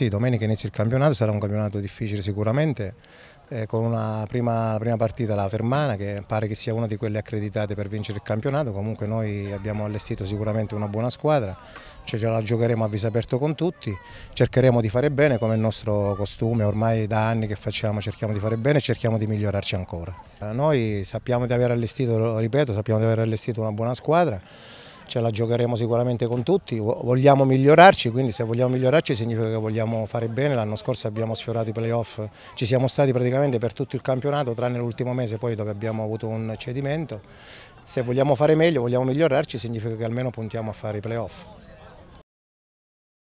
Sì, domenica inizia il campionato, sarà un campionato difficile sicuramente, eh, con una prima, prima, partita la Fermana che pare che sia una di quelle accreditate per vincere il campionato, comunque noi abbiamo allestito sicuramente una buona squadra, cioè ce la giocheremo a viso aperto con tutti, cercheremo di fare bene come è il nostro costume, ormai da anni che facciamo cerchiamo di fare bene e cerchiamo di migliorarci ancora. Eh, noi sappiamo di aver allestito, ripeto, sappiamo di aver allestito una buona squadra, ce la giocheremo sicuramente con tutti, vogliamo migliorarci, quindi se vogliamo migliorarci significa che vogliamo fare bene, l'anno scorso abbiamo sfiorato i playoff, ci siamo stati praticamente per tutto il campionato, tranne l'ultimo mese poi dove abbiamo avuto un cedimento, se vogliamo fare meglio, vogliamo migliorarci significa che almeno puntiamo a fare i playoff.